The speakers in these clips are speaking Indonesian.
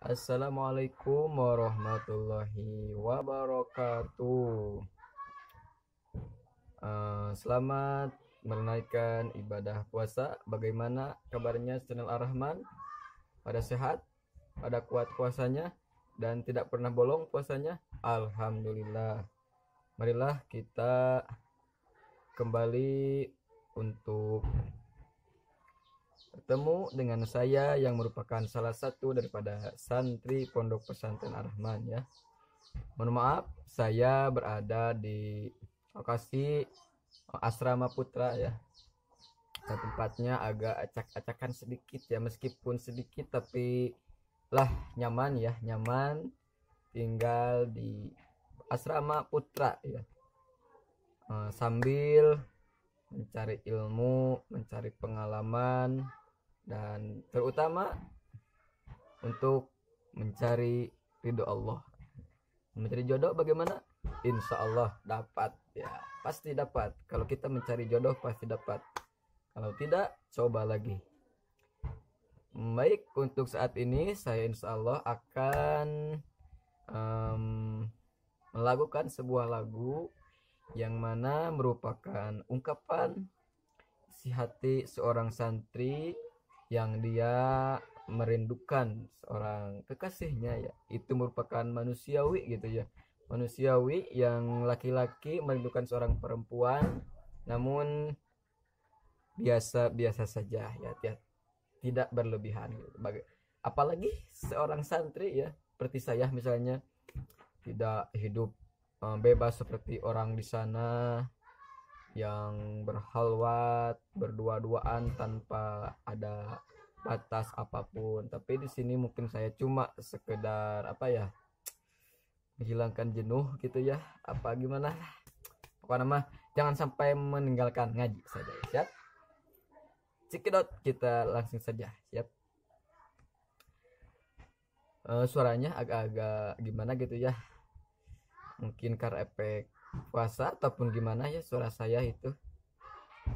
Assalamualaikum warahmatullahi wabarakatuh. Eh, selamat menunaikan ibadah puasa. Bagaimana kabarnya channel Ar-Rahman? Pada sehat? Pada kuat puasanya? Dan tidak pernah bolong puasanya? Alhamdulillah. Marilah kita kembali untuk bertemu dengan saya yang merupakan salah satu daripada santri Pondok Pesantren Ar-Rahman ya. Mohon maaf, saya berada di lokasi Asrama Putra ya. Nah, tempatnya agak acak-acakan sedikit ya meskipun sedikit tapi lah nyaman ya, nyaman tinggal di Asrama Putra ya. Eh, sambil mencari ilmu, mencari pengalaman, dan terutama untuk mencari ridho Allah mencari jodoh bagaimana insya Allah dapat ya pasti dapat kalau kita mencari jodoh pasti dapat kalau tidak coba lagi baik untuk saat ini saya insya Allah akan um, melakukan sebuah lagu yang mana merupakan ungkapan si hati seorang santri yang dia merindukan seorang kekasihnya ya itu merupakan manusiawi gitu ya manusiawi yang laki-laki merindukan seorang perempuan namun biasa biasa saja ya tidak berlebihan gitu. apalagi seorang santri ya seperti saya misalnya tidak hidup eh, bebas seperti orang di sana yang berhalwat berdua-duaan tanpa ada batas apapun tapi di sini mungkin saya cuma sekedar apa ya menghilangkan jenuh gitu ya apa gimana pokoknya mah jangan sampai meninggalkan ngaji saja ya siap cikidot kita langsung saja siap uh, suaranya agak-agak gimana gitu ya mungkin karena efek puasa ataupun gimana ya suara saya itu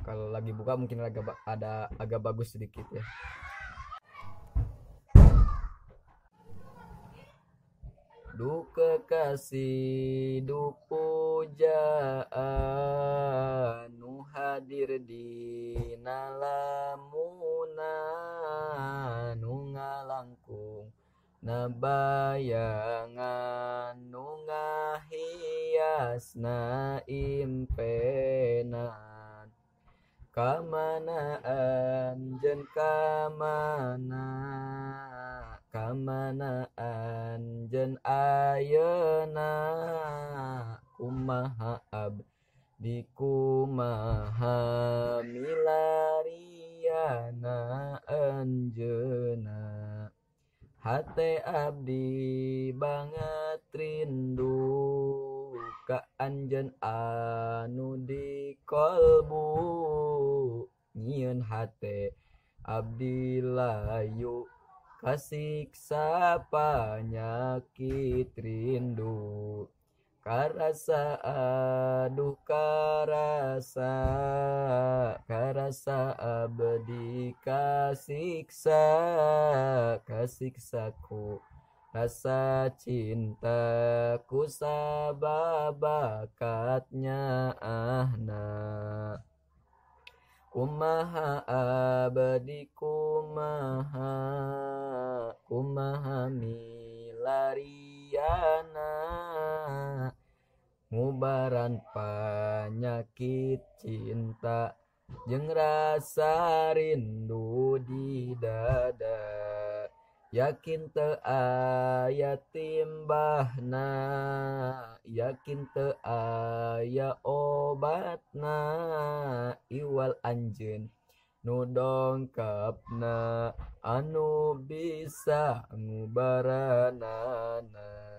kalau lagi buka mungkin agak ada agak bagus sedikit ya Duka kasih, du pujaan, hadir di nalamuna, nu ngalangkung, nabayangan, nu na imp penaan kemanaan Anjen kammana kemanaanjen Aana kumaab dikuma millarana Anjena H Abdi banget Rinda anjen anu di kolbu nyieun hate abdi layu kasiksa panyakit rindu karasa aduh karasa karasa abdi kasiksa kasiksaku Rasa cintaku sababakatnya ahna Kumaha abadi kumaha Kumaha milariana Ngubaran penyakit cinta Jeng rasa rindu di dada yakin te timmbahna yakin te obatna Iwal anj Nudongngkap na anu bisabarana